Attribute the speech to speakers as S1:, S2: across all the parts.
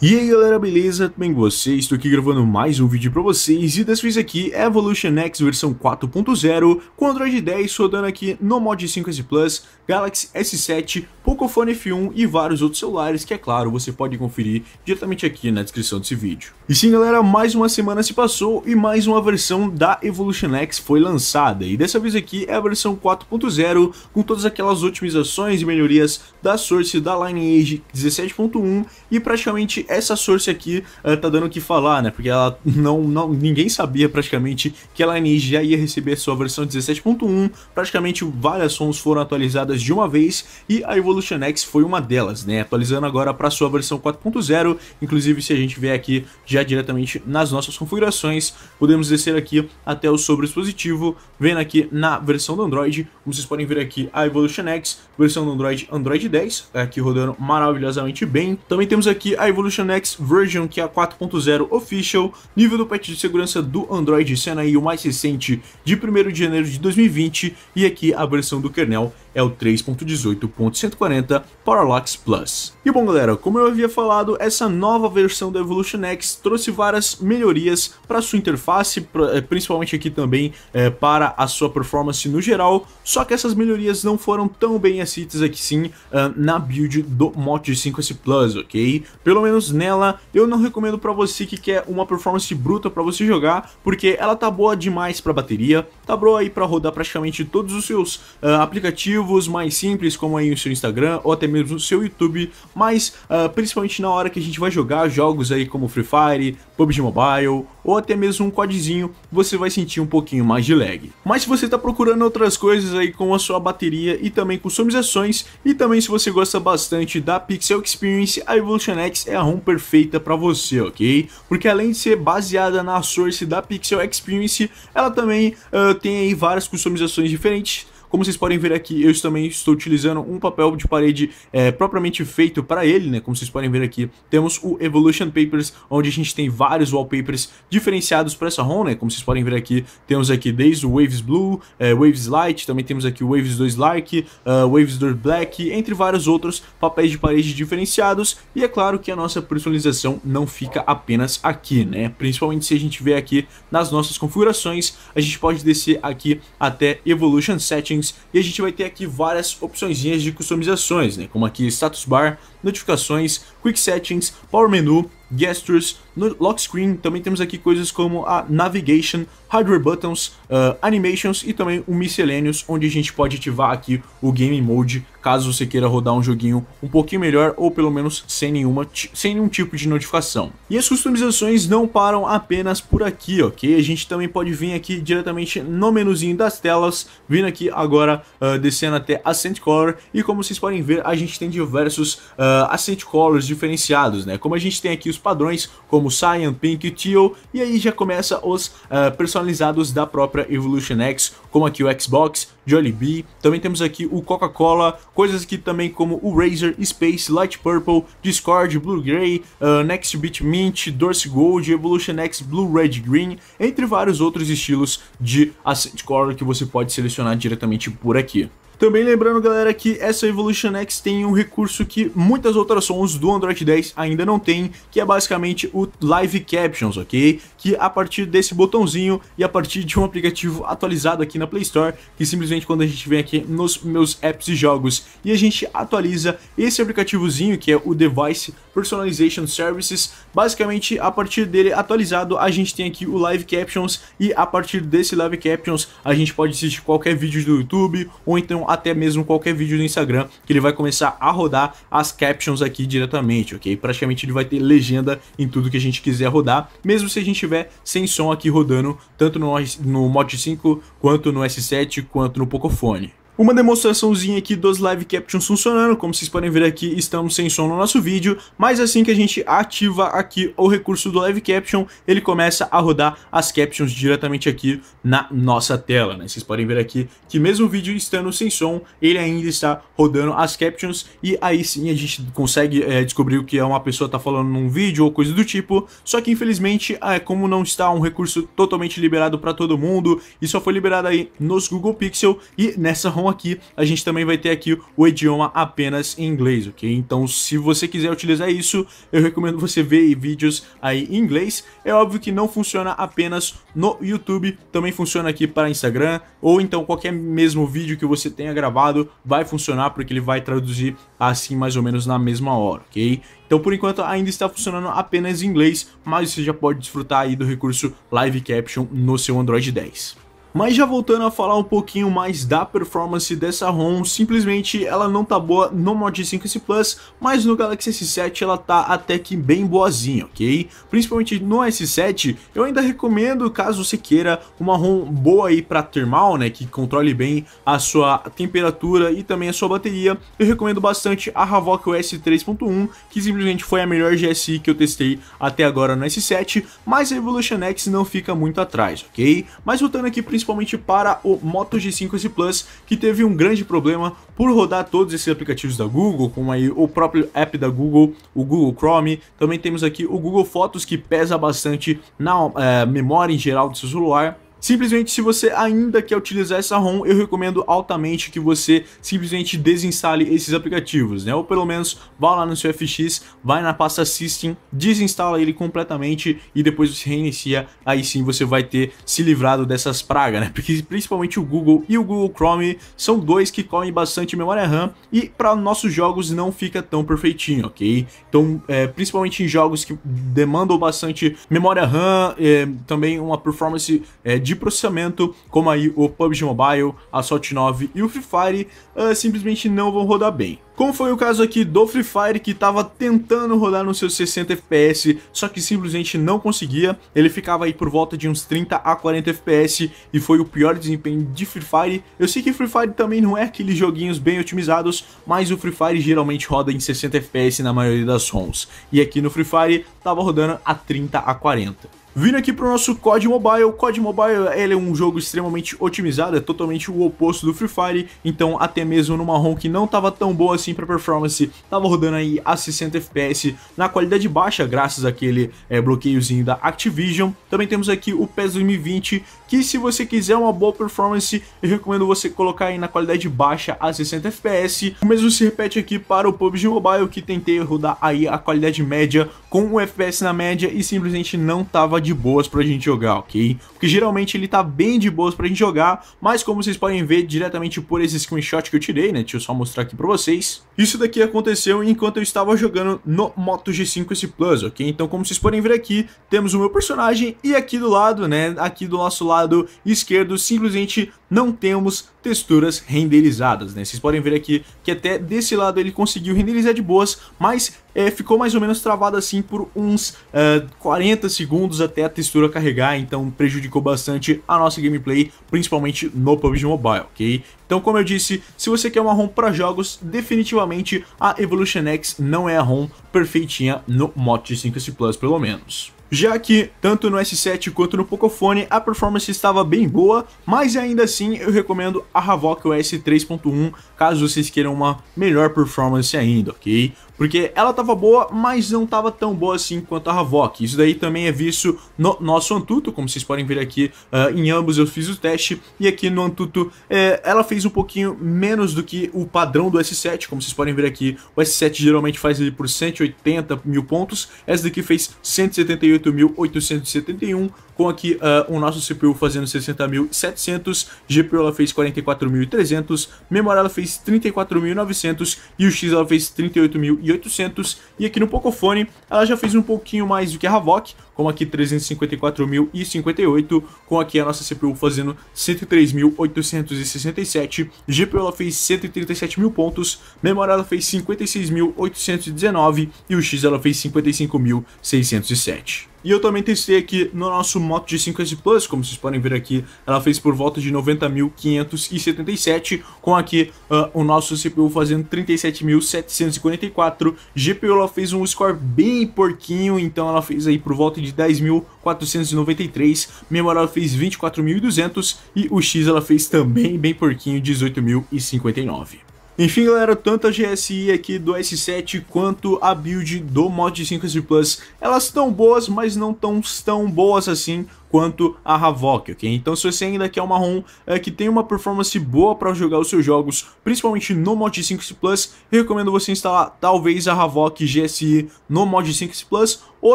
S1: E aí galera, beleza? Tudo bem com vocês? Estou aqui gravando mais um vídeo para vocês e dessa vez aqui é Evolution X versão 4.0 com Android 10 rodando aqui no mod 5S Plus, Galaxy S7, Pocophone F1 e vários outros celulares que, é claro, você pode conferir diretamente aqui na descrição desse vídeo. E sim, galera, mais uma semana se passou e mais uma versão da Evolution X foi lançada. E dessa vez aqui é a versão 4.0 com todas aquelas otimizações e melhorias da Source da Lineage 17.1 e praticamente essa Source aqui uh, tá dando o que falar, né? Porque ela não, não ninguém sabia praticamente que a Lineage já ia receber sua versão 17.1, praticamente várias sons foram atualizadas de uma vez e a Evolution Evolution X foi uma delas, né? Atualizando agora para sua versão 4.0, inclusive se a gente vier aqui já diretamente nas nossas configurações, podemos descer aqui até o sobre dispositivo, vendo aqui na versão do Android, como vocês podem ver aqui a Evolution X, versão do Android Android 10, tá aqui rodando maravilhosamente bem. Também temos aqui a Evolution X Version, que é a 4.0 Official, nível do patch de segurança do Android, sendo aí o mais recente de 1 de janeiro de 2020, e aqui a versão do kernel é o 3.18.140 Parallax Plus. E bom galera, como eu havia falado, essa nova versão do Evolution X trouxe várias melhorias para sua interface, eh, principalmente aqui também é, para a sua performance no geral, só que essas melhorias não foram tão bem aceitas aqui sim ah, na build do Moto G5S Plus, ok? Pelo menos nela, eu não recomendo para você que quer uma performance bruta para você jogar, porque ela tá boa demais para bateria, tá boa aí para rodar praticamente todos os seus uh, aplicativos, aplicativos mais simples, como aí o seu Instagram ou até mesmo o seu YouTube, mas uh, principalmente na hora que a gente vai jogar jogos aí como Free Fire, PUBG Mobile ou até mesmo um codezinho, você vai sentir um pouquinho mais de lag. Mas se você está procurando outras coisas aí com a sua bateria e também customizações, e também se você gosta bastante da Pixel Experience, a Evolution X é a ROM perfeita para você, ok? Porque além de ser baseada na source da Pixel Experience, ela também uh, tem aí várias customizações diferentes como vocês podem ver aqui, eu também estou utilizando um papel de parede é, propriamente feito para ele, né? Como vocês podem ver aqui, temos o Evolution Papers, onde a gente tem vários wallpapers diferenciados para essa ROM, né? Como vocês podem ver aqui, temos aqui desde o Waves Blue, é, Waves Light, também temos aqui o Waves 2 Lark, uh, Waves 2 Black, entre vários outros papéis de parede diferenciados. E é claro que a nossa personalização não fica apenas aqui, né? Principalmente se a gente vê aqui nas nossas configurações, a gente pode descer aqui até Evolution Settings, settings e a gente vai ter aqui várias opções de customizações, né? como aqui status bar, notificações, Quick Settings, Power Menu, Gestures, Lock Screen, também temos aqui coisas como a Navigation, Hardware Buttons, uh, Animations e também o Miscellaneous, onde a gente pode ativar aqui o Game Mode, caso você queira rodar um joguinho um pouquinho melhor ou pelo menos sem, nenhuma, sem nenhum tipo de notificação. E as customizações não param apenas por aqui, ok? A gente também pode vir aqui diretamente no menuzinho das telas, vindo aqui agora uh, descendo até Ascent Color e como vocês podem ver a gente tem diversos uh, Ascent Colors, diferenciados, né? Como a gente tem aqui os padrões, como Cyan, Pink e Teal, e aí já começa os uh, personalizados da própria Evolution X, como aqui o Xbox, Jollibee, também temos aqui o Coca-Cola, coisas aqui também como o Razer, Space, Light Purple, Discord, Blue Gray, uh, eh, Next Beat Mint, Dorse Gold, Evolution X, Blue Red Green, entre vários outros estilos de Asset Color que você pode selecionar diretamente por aqui. Também lembrando, galera, que essa Evolution X tem um recurso que muitas outras sons do Android 10 ainda não tem, que é basicamente o Live Captions, ok? Que a partir desse botãozinho e a partir de um aplicativo atualizado aqui na Play Store, que simplesmente quando a gente vem aqui nos meus apps e jogos e a gente atualiza esse aplicativozinho, que é o Device Personalization Services, basicamente a partir dele atualizado a gente tem aqui o Live Captions e a partir desse Live Captions a gente pode assistir qualquer vídeo do YouTube ou então até mesmo qualquer vídeo do Instagram, que ele vai começar a rodar as captions aqui diretamente, ok? Praticamente ele vai ter legenda em tudo que a gente quiser rodar, mesmo se a gente tiver sem som aqui rodando, tanto no, no Mod 5, quanto no S7, quanto no Pocophone. Uma demonstraçãozinha aqui dos live captions funcionando, como vocês podem ver aqui, estamos sem som no nosso vídeo, mas assim que a gente ativa aqui o recurso do live caption, ele começa a rodar as captions diretamente aqui na nossa tela, né? Vocês podem ver aqui que mesmo o vídeo estando sem som, ele ainda está rodando as captions e aí sim a gente consegue é, descobrir o que é uma pessoa tá falando num vídeo ou coisa do tipo, só que infelizmente, é, como não está um recurso totalmente liberado para todo mundo, e só foi liberado aí nos Google Pixel e nessa home aqui a gente também vai ter aqui o idioma apenas em inglês, ok? Então se você quiser utilizar isso, eu recomendo você ver vídeos aí em inglês. É óbvio que não funciona apenas no YouTube, também funciona aqui para Instagram, ou então qualquer mesmo vídeo que você tenha gravado vai funcionar, porque ele vai traduzir assim mais ou menos na mesma hora, ok? Então por enquanto ainda está funcionando apenas em inglês, mas você já pode desfrutar aí do recurso Live Caption no seu Android 10. Mas já voltando a falar um pouquinho mais da performance dessa ROM, simplesmente ela não tá boa no Mod 5S Plus, mas no Galaxy S7 ela tá até que bem boazinha, ok? Principalmente no S7, eu ainda recomendo, caso você queira, uma ROM boa aí para termal, né, que controle bem a sua temperatura e também a sua bateria, eu recomendo bastante a Havok OS 3.1, que simplesmente foi a melhor GSI que eu testei até agora no S7, mas a Evolution X não fica muito atrás, ok? Mas voltando aqui principalmente para o Moto G5 S Plus, que teve um grande problema por rodar todos esses aplicativos da Google, como aí o próprio app da Google, o Google Chrome. Também temos aqui o Google Fotos, que pesa bastante na é, memória em geral do seu celular Simplesmente, se você ainda quer utilizar essa ROM, eu recomendo altamente que você simplesmente desinstale esses aplicativos, né? Ou pelo menos vá lá no seu FX, vai na pasta System, desinstala ele completamente e depois você reinicia. Aí sim você vai ter se livrado dessas pragas, né? Porque principalmente o Google e o Google Chrome são dois que comem bastante memória RAM e para nossos jogos não fica tão perfeitinho, ok? Então, é, principalmente em jogos que demandam bastante memória RAM, é, também uma performance é, de processamento, como aí o PUBG Mobile, Assault 9 e o Free Fire, uh, simplesmente não vão rodar bem. Como foi o caso aqui do Free Fire, que estava tentando rodar nos seus 60 FPS, só que simplesmente não conseguia, ele ficava aí por volta de uns 30 a 40 FPS e foi o pior desempenho de Free Fire. Eu sei que Free Fire também não é aqueles joguinhos bem otimizados, mas o Free Fire geralmente roda em 60 FPS na maioria das ROMs, e aqui no Free Fire estava rodando a 30 a 40. Vindo aqui para o nosso COD Mobile, o COD Mobile ele é um jogo extremamente otimizado, é totalmente o oposto do Free Fire, então até mesmo numa ROM que não estava tão boa assim para performance, estava rodando aí a 60 FPS na qualidade baixa, graças àquele é, bloqueiozinho da Activision. Também temos aqui o PES 2020, que se você quiser uma boa performance, eu recomendo você colocar aí na qualidade baixa a 60 FPS. O mesmo se repete aqui para o PUBG Mobile, que tentei rodar aí a qualidade média com o FPS na média e simplesmente não estava tava de boas pra gente jogar, ok? Porque geralmente ele tá bem de boas pra gente jogar, mas como vocês podem ver diretamente por esse screenshot que eu tirei, né? Deixa eu só mostrar aqui pra vocês. Isso daqui aconteceu enquanto eu estava jogando no Moto G5 S Plus, ok? Então como vocês podem ver aqui, temos o meu personagem e aqui do lado, né? Aqui do nosso lado esquerdo, simplesmente não temos texturas renderizadas, né? Vocês podem ver aqui que até desse lado ele conseguiu renderizar de boas, mas é, ficou mais ou menos travado assim por uns é, uh, 40 segundos até a textura carregar, então prejudicou bastante a nossa gameplay, principalmente no PUBG Mobile, ok? Então, como eu disse, se você quer uma ROM para jogos, definitivamente a Evolution X não é a ROM perfeitinha no Mod 5S Plus, pelo menos. Já que, tanto no S7 quanto no Pocophone, a performance estava bem boa, mas ainda assim eu recomendo a Havok OS 3.1 caso vocês queiram uma melhor performance ainda, ok? Porque ela tava boa, mas não tava tão boa assim quanto a Havok. Isso daí também é visto no nosso Antuto, como vocês podem ver aqui, uh, em ambos eu fiz o teste. E aqui no Antuto é, ela fez um pouquinho menos do que o padrão do S7, como vocês podem ver aqui. O S7 geralmente faz ele por 180 mil pontos, essa daqui fez 178.871, com aqui uh, o nosso CPU fazendo 60.700, GPU ela fez 44.300, memória ela fez 34.900 e o X ela fez 38.000 e 800, e aqui no Pocofone ela já fez um pouquinho mais do que a Havok, como aqui 354.058, com aqui a nossa CPU fazendo 103.867, GPU ela fez 137.000 pontos, memória ela fez 56.819 e o X ela fez 55.607. E eu também testei aqui no nosso Moto G5S Plus, como vocês podem ver aqui, ela fez por volta de 90.577, com aqui uh, o nosso CPU fazendo 37.744, GPU ela fez um score bem porquinho, então ela fez aí por volta de de 10.493, ela fez 24.200 e o X ela fez também bem porquinho, 18.059. Enfim, galera, tanto a GSI aqui do S7 quanto a build do Mod 5S Plus, elas estão boas, mas não tão, tão boas assim quanto a Havok, ok? Então se você ainda quer uma ROM é, que tem uma performance boa para jogar os seus jogos, principalmente no Mod 5 Plus, recomendo você instalar talvez a Havok GSI no Mod 5 Plus ou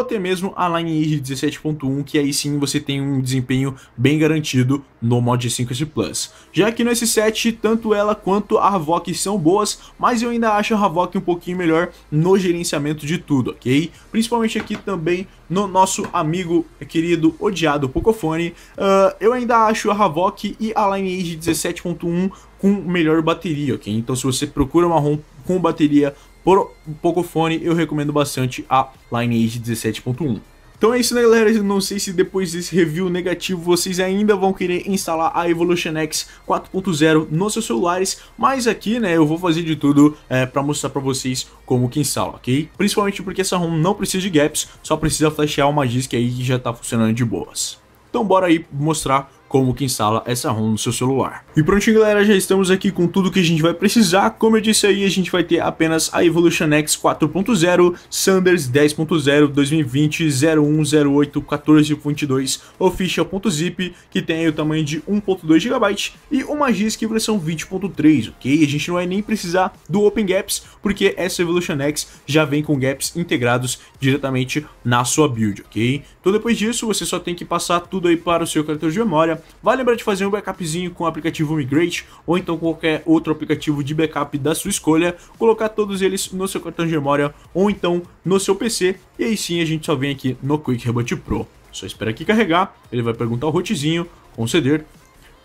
S1: até mesmo a Lineage 17.1, que aí sim você tem um desempenho bem garantido no Mod 5S Plus. Já que no S7, tanto ela quanto a Havok são boas, mas eu ainda acho a Havok um pouquinho melhor no gerenciamento de tudo, ok? Principalmente aqui também no nosso amigo eh, querido odiado do Pocophone. Uh, ah, eu ainda acho a Havok e a Lineage 17.1 com melhor bateria, ok? Então se você procura uma ROM com bateria por Pocophone, eu recomendo bastante a Lineage 17.1. Então é isso né galera, eu não sei se depois desse review negativo vocês ainda vão querer instalar a Evolution X 4.0 nos seus celulares, mas aqui né, eu vou fazer de tudo é, para mostrar para vocês como que instala, ok? Principalmente porque essa ROM não precisa de gaps, só precisa flashear uma disk aí que já tá funcionando de boas. Então bora aí mostrar como que instala essa ROM no seu celular. E prontinho galera, já estamos aqui com tudo que a gente vai precisar, como eu disse aí, a gente vai ter apenas a Evolution X 4.0, Sanders 10.0, 2020, 0108 14.2 official.zip, que tem o tamanho de 1.2 GB e uma GISC versão 20.3, ok? A gente não vai nem precisar do Open Gaps, porque essa Evolution X já vem com gaps integrados diretamente na sua build, ok? Então depois disso, você só tem que passar tudo aí para o seu cartão de memória, Vai lembrar de fazer um backupzinho com o aplicativo Migrate ou então qualquer outro aplicativo de backup da sua escolha, colocar todos eles no seu cartão de memória ou então no seu PC e aí sim a gente só vem aqui no Quick Reboot Pro. Só espera aqui carregar, ele vai perguntar o rootzinho, conceder.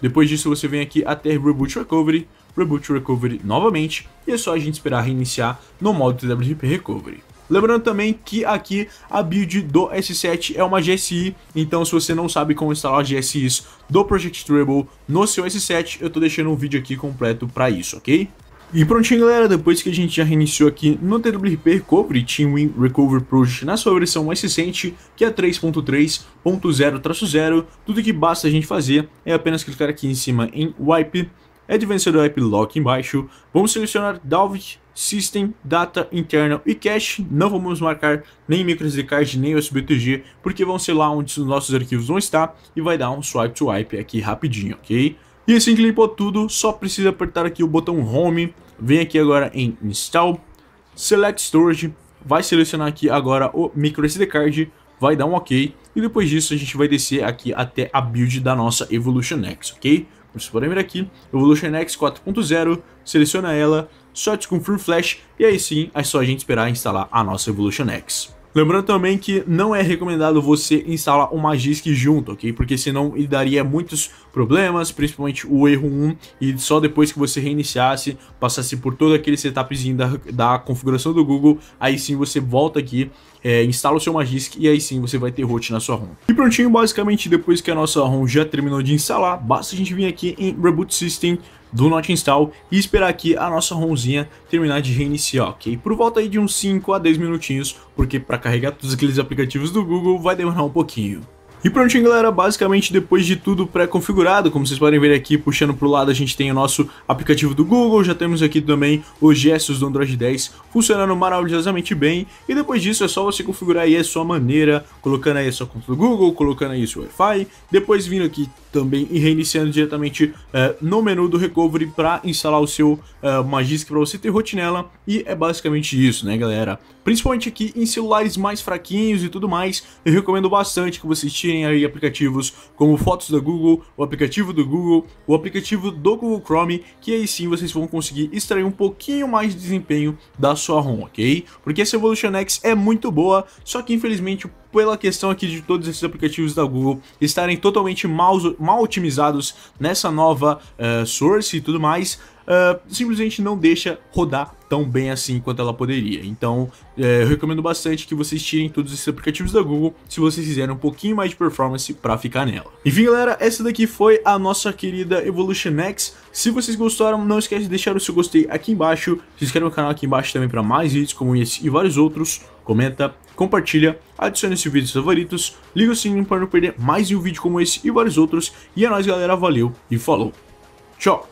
S1: Depois disso você vem aqui até Reboot Recovery, Reboot Recovery novamente e é só a gente esperar reiniciar no modo TWP Recovery. Lembrando também que aqui a build do S7 é uma GSI, então se você não sabe como instalar GSIs do Project Treble no seu S7, eu tô deixando um vídeo aqui completo para isso, ok? E prontinho galera, depois que a gente já reiniciou aqui no TWRP Recovery Teamwin Recovery Project na sua versão mais recente, que é 3.3.0-0, tudo que basta a gente fazer é apenas clicar aqui em cima em Wipe, Advanced é Wipe Lock embaixo, vamos selecionar Dalvik System, Data, Internal e Cache. Não vamos marcar nem micro SD card nem usb tg g porque vão ser lá onde os nossos arquivos vão estar e vai dar um swipe to wipe aqui rapidinho, ok? E assim que limpou tudo, só precisa apertar aqui o botão Home, vem aqui agora em Install, Select Storage, vai selecionar aqui agora o micro SD card, vai dar um ok, e depois disso a gente vai descer aqui até a build da nossa Evolution X, ok? Como vocês podem ver aqui, Evolution X 4.0, seleciona ela, shots com Free Flash e aí sim é só a gente esperar instalar a nossa Evolution X. Lembrando também que não é recomendado você instalar o Magisk junto, ok? Porque senão ele daria muitos problemas, principalmente o erro 1, e só depois que você reiniciasse, passasse por todo aquele setupzinho da, da configuração do Google, aí sim você volta aqui, é, instala o seu Magisk e aí sim você vai ter root na sua ROM. E prontinho, basicamente, depois que a nossa ROM já terminou de instalar, basta a gente vir aqui em Reboot System, do Not Install e esperar aqui a nossa ROMzinha terminar de reiniciar, ok? Por volta aí de uns 5 a 10 minutinhos, porque para carregar todos aqueles aplicativos do Google vai demorar um pouquinho. E prontinho, galera, basicamente depois de tudo pré-configurado, como vocês podem ver aqui, puxando para o lado, a gente tem o nosso aplicativo do Google, já temos aqui também os gestos do Android 10 funcionando maravilhosamente bem, e depois disso é só você configurar aí a sua maneira, colocando aí a sua conta do Google, colocando aí o seu Wi-Fi, depois vindo aqui também e reiniciando diretamente é, no menu do Recovery para instalar o seu é, eh, Magisk para você ter rotinela, e é basicamente isso, né, galera? principalmente aqui em celulares mais fraquinhos e tudo mais, eu recomendo bastante que vocês tirem aí aplicativos como Fotos da Google, o aplicativo do Google, o aplicativo do Google Chrome, que aí sim vocês vão conseguir extrair um pouquinho mais de desempenho da sua ROM, ok? Porque essa Evolution X é muito boa, só que infelizmente pela questão aqui de todos esses aplicativos da Google estarem totalmente mal, mal otimizados nessa nova uh, source e tudo mais, uh, simplesmente não deixa rodar tão bem assim quanto ela poderia. Então, é, eu recomendo bastante que vocês tirem todos esses aplicativos da Google se vocês quiserem um pouquinho mais de performance para ficar nela. Enfim, galera, essa daqui foi a nossa querida Evolution X. Se vocês gostaram, não esquece de deixar o seu gostei aqui embaixo, se inscreve no canal aqui embaixo também para mais vídeos como esse e vários outros. Comenta, compartilha, adicione esse vídeo aos favoritos, liga o sininho para não perder mais um vídeo como esse e vários outros. E é nóis, galera, valeu e falou. Tchau!